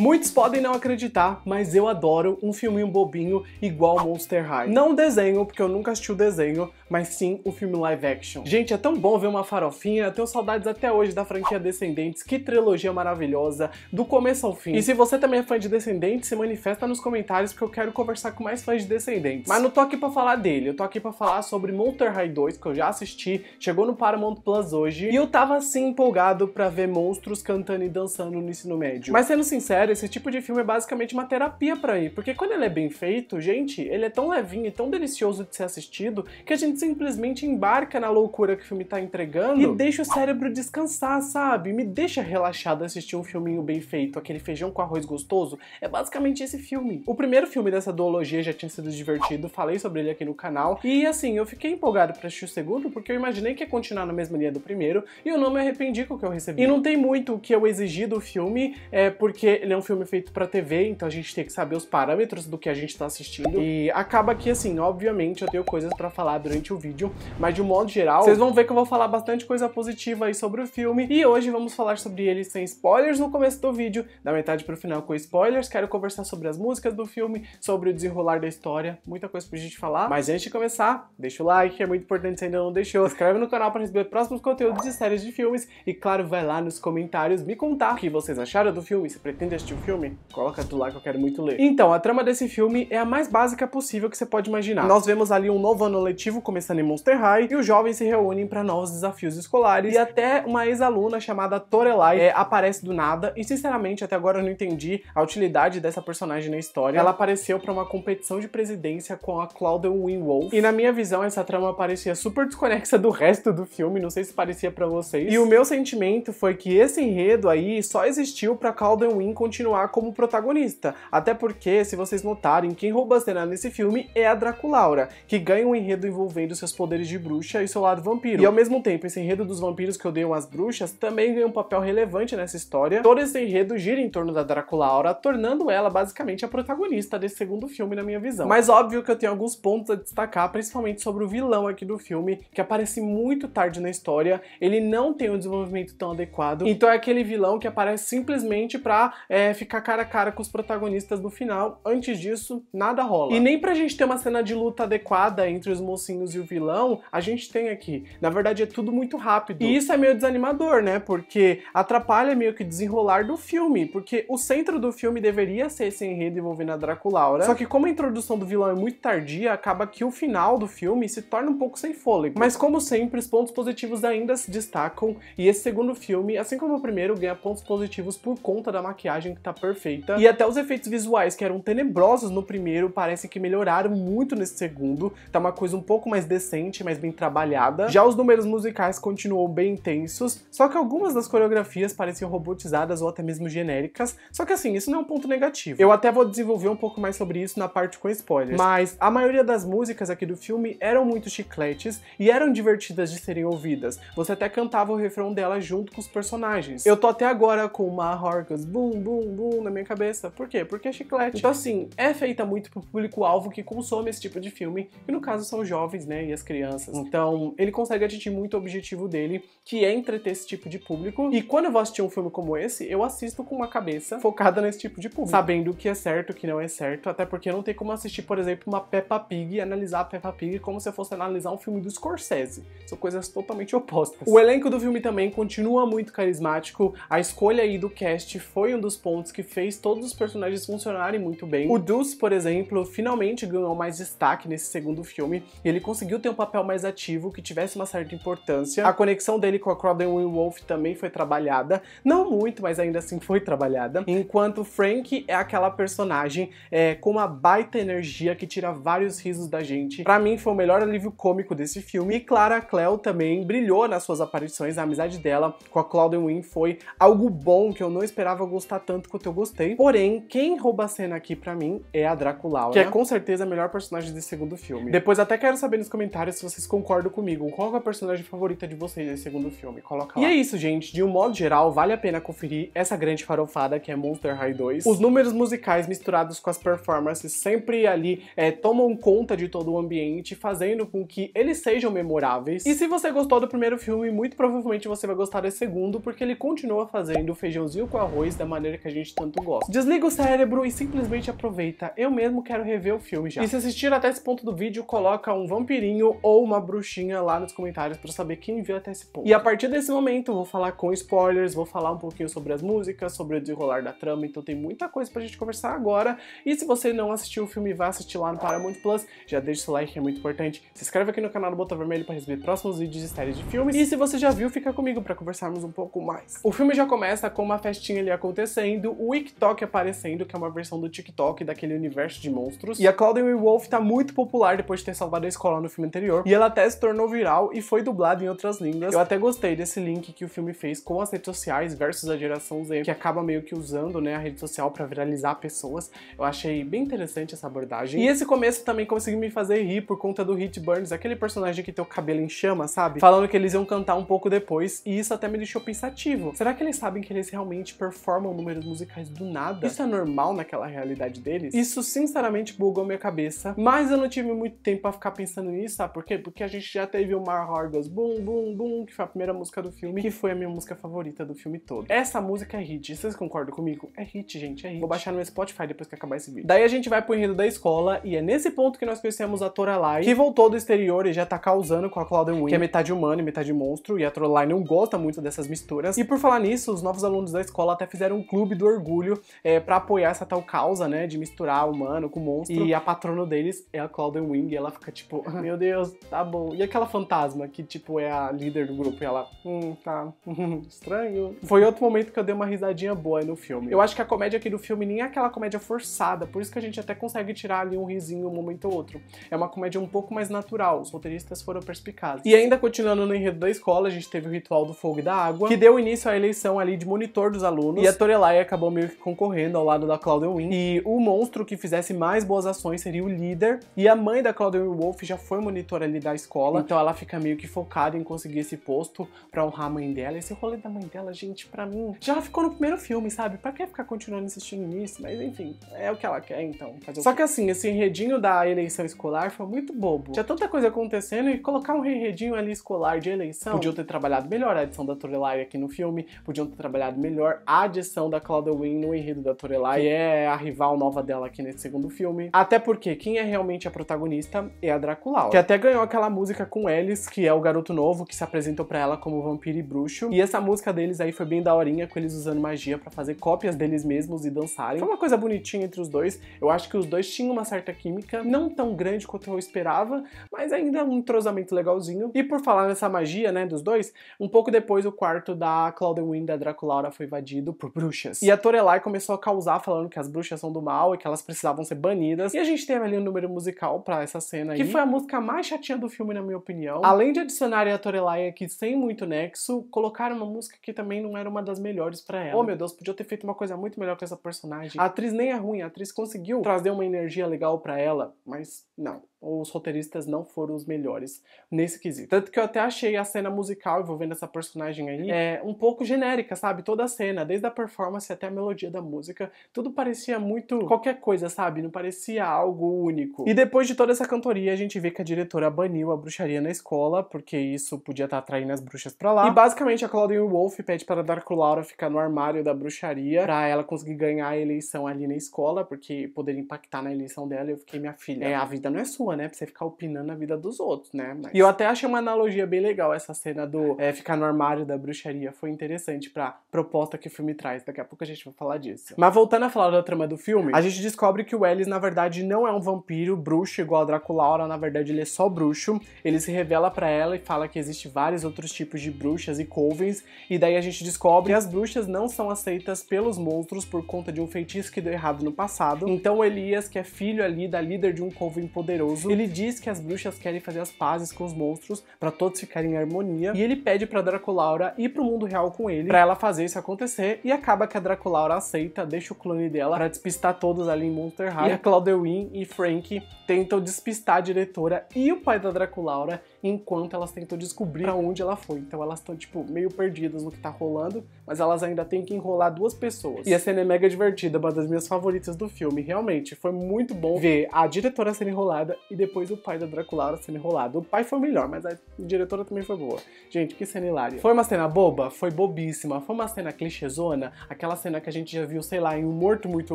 Muitos podem não acreditar, mas eu adoro um filminho bobinho igual Monster High. Não o desenho, porque eu nunca assisti o desenho, mas sim o filme live action. Gente, é tão bom ver uma farofinha, tenho saudades até hoje da franquia Descendentes, que trilogia maravilhosa, do começo ao fim. E se você também é fã de Descendentes, se manifesta nos comentários, porque eu quero conversar com mais fãs de Descendentes. Mas não tô aqui pra falar dele, eu tô aqui pra falar sobre Monster High 2, que eu já assisti, chegou no Paramount Plus hoje, e eu tava assim empolgado pra ver monstros cantando e dançando no ensino médio. Mas sendo sincero, cara, esse tipo de filme é basicamente uma terapia para ir, porque quando ele é bem feito, gente, ele é tão levinho e tão delicioso de ser assistido que a gente simplesmente embarca na loucura que o filme tá entregando e deixa o cérebro descansar, sabe? Me deixa relaxado assistir um filminho bem feito, aquele feijão com arroz gostoso. É basicamente esse filme. O primeiro filme dessa duologia já tinha sido divertido, falei sobre ele aqui no canal, e assim, eu fiquei empolgado para assistir o segundo porque eu imaginei que ia continuar na mesma linha do primeiro e eu não me arrependi com o que eu recebi. E não tem muito o que eu exigi do filme, é porque ele é um um filme feito para TV, então a gente tem que saber os parâmetros do que a gente tá assistindo. E acaba que, assim, obviamente eu tenho coisas para falar durante o vídeo, mas de um modo geral, vocês vão ver que eu vou falar bastante coisa positiva aí sobre o filme. E hoje vamos falar sobre ele sem spoilers no começo do vídeo, da metade pro final com spoilers. Quero conversar sobre as músicas do filme, sobre o desenrolar da história, muita coisa pra gente falar. Mas antes de começar, deixa o like, é muito importante se ainda não deixou. Se inscreve no canal para receber próximos conteúdos de séries de filmes. E claro, vai lá nos comentários me contar o que vocês acharam do filme, se pretende assistir o filme? Coloca tu lá que eu quero muito ler. Então, a trama desse filme é a mais básica possível que você pode imaginar. Nós vemos ali um novo ano letivo começando em Monster High e os jovens se reúnem para novos desafios escolares e até uma ex-aluna chamada Torelai é, aparece do nada e sinceramente até agora eu não entendi a utilidade dessa personagem na história. Ela apareceu para uma competição de presidência com a Claudia Wolf e na minha visão essa trama parecia super desconexa do resto do filme, não sei se parecia para vocês. E o meu sentimento foi que esse enredo aí só existiu para Claudia Wynn continuar como protagonista. Até porque, se vocês notarem, quem rouba a cena nesse filme é a Draculaura, que ganha um enredo envolvendo seus poderes de bruxa e seu lado vampiro. E ao mesmo tempo, esse enredo dos vampiros que odeiam as bruxas também ganha um papel relevante nessa história. Todo esse enredo gira em torno da Draculaura, tornando ela basicamente a protagonista desse segundo filme, na minha visão. Mas óbvio que eu tenho alguns pontos a destacar, principalmente sobre o vilão aqui do filme, que aparece muito tarde na história, ele não tem um desenvolvimento tão adequado, então é aquele vilão que aparece simplesmente pra é, é, ficar cara a cara com os protagonistas no final. Antes disso, nada rola. E nem pra gente ter uma cena de luta adequada entre os mocinhos e o vilão, a gente tem aqui. Na verdade, é tudo muito rápido. E isso é meio desanimador, né? Porque atrapalha meio que o desenrolar do filme. Porque o centro do filme deveria ser esse enredo envolvendo a Draculaura. Só que como a introdução do vilão é muito tardia, acaba que o final do filme se torna um pouco sem fôlego. Mas como sempre, os pontos positivos ainda se destacam. E esse segundo filme, assim como o primeiro, ganha pontos positivos por conta da maquiagem que tá perfeita. E até os efeitos visuais que eram tenebrosos no primeiro parecem que melhoraram muito nesse segundo. Tá uma coisa um pouco mais decente, mais bem trabalhada. Já os números musicais continuam bem intensos, só que algumas das coreografias pareciam robotizadas ou até mesmo genéricas. Só que assim, isso não é um ponto negativo. Eu até vou desenvolver um pouco mais sobre isso na parte com spoilers. Mas a maioria das músicas aqui do filme eram muito chicletes e eram divertidas de serem ouvidas. Você até cantava o refrão dela junto com os personagens. Eu tô até agora com uma Horcus Boom Boom bum, bum na minha cabeça. Por quê? Porque é chiclete. Então, assim, é feita muito pro público-alvo que consome esse tipo de filme, que no caso são os jovens, né, e as crianças. Hum. Então, ele consegue atingir muito o objetivo dele, que é entreter esse tipo de público. E quando eu vou assistir um filme como esse, eu assisto com uma cabeça focada nesse tipo de público, sabendo o que é certo, o que não é certo, até porque não tem como assistir, por exemplo, uma Peppa Pig e analisar a Peppa Pig como se fosse analisar um filme do Scorsese. São coisas totalmente opostas. O elenco do filme também continua muito carismático. A escolha aí do cast foi um dos pontos pontos que fez todos os personagens funcionarem muito bem. O Deuce, por exemplo, finalmente ganhou mais destaque nesse segundo filme e ele conseguiu ter um papel mais ativo, que tivesse uma certa importância. A conexão dele com a Crawdon Wolf também foi trabalhada, não muito, mas ainda assim foi trabalhada. Enquanto Frank é aquela personagem é, com uma baita energia que tira vários risos da gente. Para mim foi o melhor alívio cômico desse filme. E Clara Cleo também brilhou nas suas aparições, a amizade dela com a Crawdon Wynn foi algo bom que eu não esperava gostar tanto tanto quanto eu gostei. Porém, quem rouba a cena aqui para mim é a Draculaura, que é com certeza a melhor personagem desse segundo filme. Depois até quero saber nos comentários se vocês concordam comigo, qual é a personagem favorita de vocês desse segundo filme, coloca lá. E é isso, gente, de um modo geral, vale a pena conferir essa grande farofada que é Monster High 2. Os números musicais misturados com as performances sempre ali é, tomam conta de todo o ambiente, fazendo com que eles sejam memoráveis. E se você gostou do primeiro filme, muito provavelmente você vai gostar desse segundo, porque ele continua fazendo o feijãozinho com arroz da maneira que a a gente tanto gosta. Desliga o cérebro e simplesmente aproveita. Eu mesmo quero rever o filme já. E se assistir até esse ponto do vídeo, coloca um vampirinho ou uma bruxinha lá nos comentários para saber quem viu até esse ponto. E a partir desse momento, vou falar com spoilers, vou falar um pouquinho sobre as músicas, sobre o desenrolar da trama, então tem muita coisa pra gente conversar agora. E se você não assistiu o filme, vá assistir lá no Paramount Plus, já deixa o seu like, é muito importante. Se inscreve aqui no canal do Botão Vermelho para receber próximos vídeos de séries de filmes. E se você já viu, fica comigo para conversarmos um pouco mais. O filme já começa com uma festinha ali acontecendo, o TikTok aparecendo, que é uma versão do TikTok daquele universo de monstros. E a Claudine Wolf tá muito popular depois de ter salvado a escola no filme anterior. E ela até se tornou viral e foi dublada em outras línguas. Eu até gostei desse link que o filme fez com as redes sociais versus a geração Z, que acaba meio que usando né, a rede social para viralizar pessoas. Eu achei bem interessante essa abordagem. E esse começo também conseguiu me fazer rir por conta do Hit Burns, aquele personagem que tem o cabelo em chama, sabe? Falando que eles iam cantar um pouco depois. E isso até me deixou pensativo. Será que eles sabem que eles realmente performam o número musicais do nada. Isso é normal naquela realidade deles? Isso, sinceramente, bugou minha cabeça. Mas eu não tive muito tempo pra ficar pensando nisso, sabe por quê? Porque a gente já teve o Mar Horgas Boom Boom Boom, que foi a primeira música do filme, que foi a minha música favorita do filme todo. Essa música é hit. Vocês concordam comigo? É hit, gente, é hit. Vou baixar no meu Spotify depois que acabar esse vídeo. Daí a gente vai pro enredo da escola, e é nesse ponto que nós conhecemos a Toralai, que voltou do exterior e já tá causando com a Claudia Wynn, que é metade humana e metade monstro, e a Toralai não gosta muito dessas misturas. E por falar nisso, os novos alunos da escola até fizeram um clube Clube do Orgulho é, para apoiar essa tal causa, né, de misturar humano com monstro. E a patrona deles é a Claudia Wing, e ela fica tipo, meu Deus, tá bom. E aquela fantasma que, tipo, é a líder do grupo, e ela, hum, tá, estranho. Foi outro momento que eu dei uma risadinha boa no filme. Eu acho que a comédia aqui do filme nem é aquela comédia forçada, por isso que a gente até consegue tirar ali um risinho um momento ou outro. É uma comédia um pouco mais natural, os roteiristas foram perspicazes. E ainda continuando no enredo da escola, a gente teve o ritual do fogo e da água, que deu início à eleição ali de monitor dos alunos, e a Torelai acabou meio que concorrendo ao lado da Claudia Wynn, e o monstro que fizesse mais boas ações seria o líder, e a mãe da Claudia Wynn Wolf já foi monitora ali da escola, então ela fica meio que focada em conseguir esse posto pra honrar a mãe dela. Esse rolê da mãe dela, gente, pra mim, já ficou no primeiro filme, sabe? Pra que ficar continuando insistindo nisso? Mas enfim, é o que ela quer, então. Só que assim, esse enredinho da eleição escolar foi muito bobo. Tinha tanta coisa acontecendo e colocar um enredinho ali escolar de eleição, podiam ter trabalhado melhor a adição da Torelai aqui no filme, podiam ter trabalhado melhor a adição da Cloudwin no enredo da Torelai é a rival nova dela aqui nesse segundo filme. Até porque quem é realmente a protagonista é a Draculaura, que até ganhou aquela música com eles, que é o garoto novo que se apresentou para ela como vampiro e bruxo. E essa música deles aí foi bem daorinha, com eles usando magia para fazer cópias deles mesmos e dançarem. Foi uma coisa bonitinha entre os dois. Eu acho que os dois tinham uma certa química, não tão grande quanto eu esperava, mas ainda um entrosamento legalzinho. E por falar nessa magia, né, dos dois, um pouco depois o quarto da Claudia Wynn da Draculaura foi invadido por bruxas. E a Torelai começou a causar falando que as bruxas são do mal e que elas precisavam ser banidas. E a gente teve ali um número musical para essa cena aí, que foi a música mais chatinha do filme, na minha opinião. Além de adicionar a Torelai aqui sem muito nexo, colocaram uma música que também não era uma das melhores para ela. Oh meu Deus, podia ter feito uma coisa muito melhor com essa personagem. A atriz nem é ruim, a atriz conseguiu trazer uma energia legal para ela, mas não os roteiristas não foram os melhores nesse quesito. Tanto que eu até achei a cena musical envolvendo essa personagem aí é, um pouco genérica, sabe? Toda a cena, desde a performance até a melodia da música, tudo parecia muito qualquer coisa, sabe? Não parecia algo único. E depois de toda essa cantoria, a gente vê que a diretora baniu a bruxaria na escola, porque isso podia estar tá atraindo as bruxas para lá. E basicamente a Claudine Wolf pede para Darko Laura ficar no armário da bruxaria para ela conseguir ganhar a eleição ali na escola, porque poderia impactar na eleição dela. Eu fiquei, minha filha, é, a vida não é sua sua, né? Pra você ficar opinando na vida dos outros, né? Mas... E eu até achei uma analogia bem legal essa cena do é, ficar no armário da bruxaria. Foi interessante pra proposta que o filme traz. Daqui a pouco a gente vai falar disso. Mas voltando a falar da trama do filme, a gente descobre que o Ellis, na verdade, não é um vampiro bruxo igual a Draculaura. Na verdade, ele é só bruxo. Ele se revela para ela e fala que existe vários outros tipos de bruxas e covens. E daí a gente descobre que as bruxas não são aceitas pelos monstros por conta de um feitiço que deu errado no passado. Então Elias, que é filho ali da líder de um coven poderoso, ele diz que as bruxas querem fazer as pazes com os monstros para todos ficarem em harmonia e ele pede para Draculaura ir pro mundo real com ele para ela fazer isso acontecer e acaba que a Draculaura aceita, deixa o clone dela para despistar todos ali em Monster High. E a Claudewin e Frank tentam despistar a diretora e o pai da Draculaura enquanto elas tentam descobrir pra onde ela foi. Então elas estão, tipo, meio perdidas no que tá rolando, mas elas ainda têm que enrolar duas pessoas. E a cena é mega divertida, uma das minhas favoritas do filme. Realmente, foi muito bom ver a diretora sendo enrolada e depois o pai da Draculaura sendo enrolado. O pai foi melhor, mas a diretora também foi boa. Gente, que cena hilária. Foi uma cena boba? Foi bobíssima. Foi uma cena clichêzona? Aquela cena que a gente já viu, sei lá, em Um Morto Muito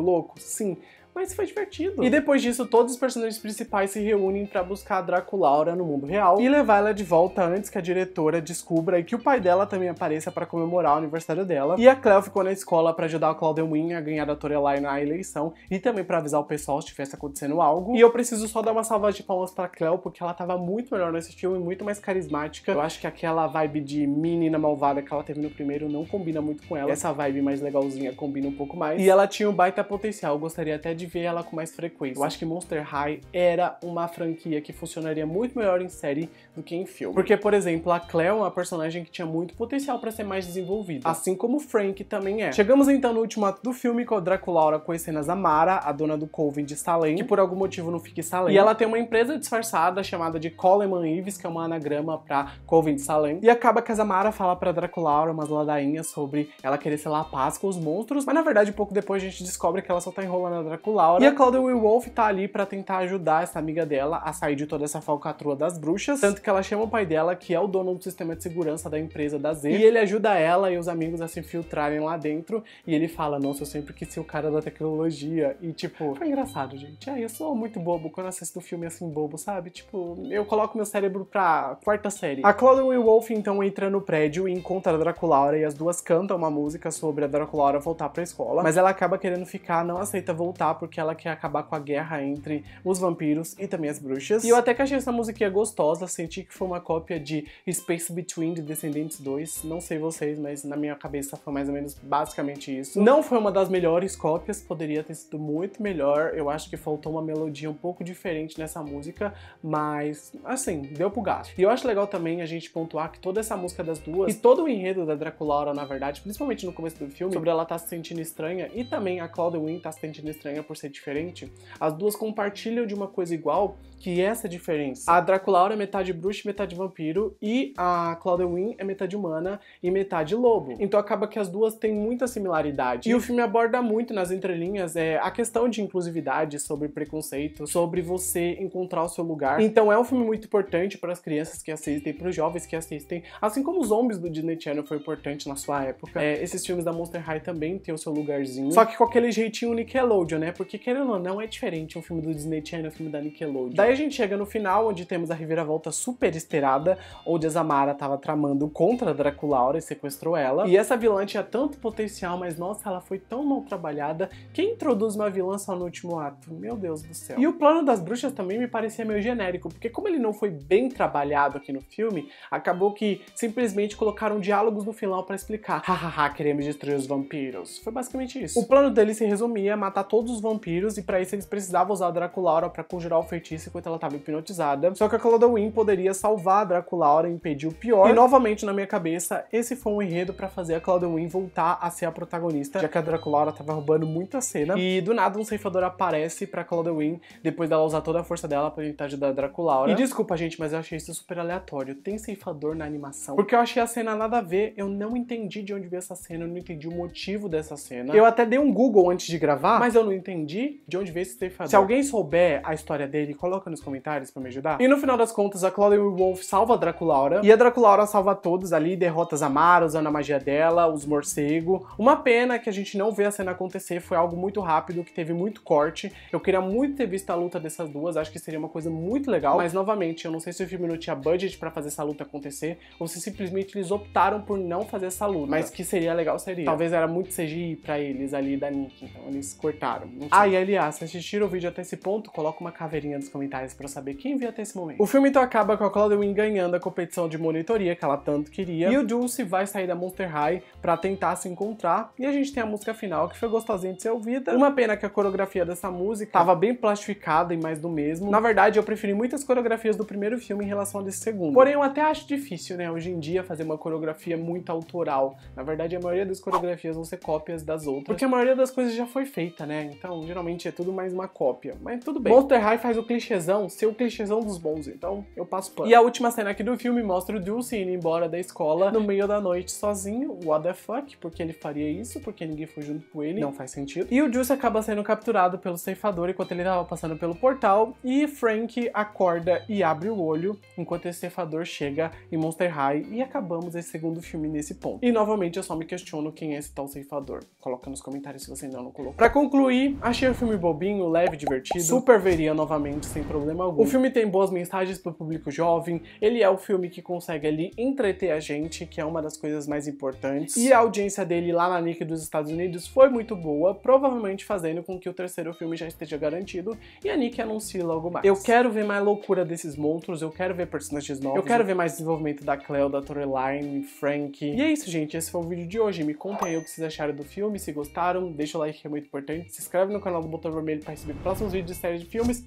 Louco? Sim mas foi divertido. E depois disso, todos os personagens principais se reúnem para buscar a Draculaura no mundo real e levar ela de volta antes que a diretora descubra e que o pai dela também apareça para comemorar o aniversário dela. E a Cleo ficou na escola para ajudar a Claudemwin a ganhar a Torelai na eleição e também para avisar o pessoal se tivesse acontecendo algo. E eu preciso só dar uma salva de palmas pra Cleo, porque ela tava muito melhor nesse filme, muito mais carismática. Eu acho que aquela vibe de menina malvada que ela teve no primeiro não combina muito com ela. Essa vibe mais legalzinha combina um pouco mais. E ela tinha um baita potencial. Eu gostaria até de de ver ela com mais frequência. Eu acho que Monster High era uma franquia que funcionaria muito melhor em série do que em filme. Porque, por exemplo, a Cleo é uma personagem que tinha muito potencial para ser mais desenvolvida, assim como Frank também é. Chegamos então no último ato do filme com a Draculaura conhecendo a Zamara, a dona do Coven de Salem, que por algum motivo não fica em Salem. E ela tem uma empresa disfarçada chamada de Coleman Ives, que é uma anagrama para Coven de Salem. E acaba que a Zamara fala para Draculaura umas ladainhas sobre ela querer ser lá paz com os monstros, mas na verdade pouco depois a gente descobre que ela só tá enrolando a Draculaura Laura. E a Claudia Wolf tá ali para tentar ajudar essa amiga dela a sair de toda essa falcatrua das bruxas. Tanto que ela chama o pai dela, que é o dono do sistema de segurança da empresa da Z, e ele ajuda ela e os amigos a se infiltrarem lá dentro. E ele fala: Nossa, eu sempre quis ser o cara da tecnologia. E tipo, foi engraçado, gente. Ah, eu sou muito bobo quando assisto filme assim bobo, sabe? Tipo, eu coloco meu cérebro pra quarta série. A Claudia Wolf então entra no prédio e encontra a Draculaura e as duas cantam uma música sobre a Draculaura voltar pra escola, mas ela acaba querendo ficar, não aceita voltar porque porque ela quer acabar com a guerra entre os vampiros e também as bruxas. E eu até que achei essa musiquinha gostosa, senti que foi uma cópia de Space Between de Descendentes 2. Não sei vocês, mas na minha cabeça foi mais ou menos basicamente isso. Não foi uma das melhores cópias, poderia ter sido muito melhor. Eu acho que faltou uma melodia um pouco diferente nessa música, mas assim, deu pro gato. E eu acho legal também a gente pontuar que toda essa música das duas e todo o enredo da Draculaura, na verdade, principalmente no começo do filme, sobre ela tá se sentindo estranha e também a Claudia Wynn tá se sentindo estranha por por ser diferente, as duas compartilham de uma coisa igual que é essa diferença. A Draculaura é metade bruxa e metade vampiro, e a Claudewin é metade humana e metade lobo. Então acaba que as duas têm muita similaridade. E o filme aborda muito nas entrelinhas é, a questão de inclusividade, sobre preconceito, sobre você encontrar o seu lugar. Então é um filme muito importante para as crianças que assistem, para os jovens que assistem, assim como os zombies do Disney Channel foi importante na sua época. É, esses filmes da Monster High também têm o seu lugarzinho. Só que com aquele jeitinho Nickelodeon, né? Porque querendo ou não, é diferente um filme do Disney Channel, um filme da Nickelodeon. Da aí a gente chega no final, onde temos a reviravolta super esperada, onde a Zamara estava tramando contra a Draculaura e sequestrou ela. E essa vilã tinha tanto potencial, mas nossa, ela foi tão mal trabalhada. Quem introduz uma vilã só no último ato? Meu Deus do céu. E o plano das bruxas também me parecia meio genérico, porque como ele não foi bem trabalhado aqui no filme, acabou que simplesmente colocaram diálogos no final para explicar. Hahaha, queremos destruir os vampiros. Foi basicamente isso. O plano dele se resumia a matar todos os vampiros e para isso eles precisavam usar a Draculaura para conjurar o feitiço enquanto ela estava hipnotizada. Só que a Cladowin poderia salvar a Draculaura e impedir o pior. E novamente na minha cabeça, esse foi um enredo para fazer a Cladowin voltar a ser a protagonista, já que a Draculaura estava roubando muita cena. E do nada um ceifador aparece pra Cladowin depois dela usar toda a força dela para tentar ajudar a Draculaura. E desculpa, gente, mas eu achei isso super aleatório. Tem ceifador na animação? Porque eu achei a cena nada a ver, eu não entendi de onde veio essa cena, eu não entendi o motivo dessa cena. Eu até dei um Google antes de gravar, mas eu não entendi de onde veio esse ceifador. Se alguém souber a história dele, coloca coloca nos comentários para me ajudar. E no final das contas, a Chloe Wolf salva a Draculaura, e a Draculaura salva todos ali, derrota as usando a magia dela, os morcego. Uma pena que a gente não vê a cena acontecer, foi algo muito rápido, que teve muito corte. Eu queria muito ter visto a luta dessas duas, acho que seria uma coisa muito legal, mas novamente, eu não sei se o filme não tinha budget para fazer essa luta acontecer, ou se simplesmente eles optaram por não fazer essa luta, mas que seria legal seria. Talvez era muito CGI para eles ali da Nick, então eles cortaram. Ah, e aliás, se assistiram o vídeo até esse ponto, coloca uma caveirinha nos comentários detalhes para saber quem viu até esse momento. O filme então acaba com a Claudia ganhando a competição de monitoria que ela tanto queria, e o Dulce vai sair da Monster High para tentar se encontrar, e a gente tem a música final que foi gostosinha de ser ouvida. Uma pena que a coreografia dessa música estava bem plastificada e mais do mesmo. Na verdade, eu preferi muitas coreografias do primeiro filme em relação a desse segundo. Porém, eu até acho difícil, né, hoje em dia fazer uma coreografia muito autoral. Na verdade, a maioria das coreografias vão ser cópias das outras, porque a maioria das coisas já foi feita, né? Então, geralmente é tudo mais uma cópia, mas tudo bem. Monster High faz o clichêzão clichêzão, ser o clichêzão dos bons, então eu passo pano. E a última cena aqui do filme mostra o Dulce indo embora da escola no meio da noite sozinho, what the fuck, porque ele faria isso, porque ninguém foi junto com ele, não faz sentido. E o Dulce acaba sendo capturado pelo ceifador enquanto ele tava passando pelo portal, e Frank acorda e abre o olho enquanto esse ceifador chega em Monster High, e acabamos esse segundo filme nesse ponto. E novamente eu só me questiono quem é esse tal ceifador. Coloca nos comentários se você ainda não colocou. Pra concluir, achei o filme bobinho, leve, divertido, super veria novamente sem problema problema algum. O filme tem boas mensagens para o público jovem, ele é o filme que consegue ali entreter a gente, que é uma das coisas mais importantes. E a audiência dele lá na Nick dos Estados Unidos foi muito boa, provavelmente fazendo com que o terceiro filme já esteja garantido e a Nick anuncie logo mais. Eu quero ver mais loucura desses monstros, eu quero ver personagens novos, eu quero ver mais desenvolvimento da Cleo, da Toreline, Frank. E é isso, gente, esse foi o vídeo de hoje. Me contem aí o que vocês acharam do filme, se gostaram, deixa o like que é muito importante, se inscreve no canal do Botão Vermelho para receber próximos vídeos de série de filmes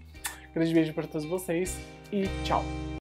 Grande beijo para todos vocês e tchau!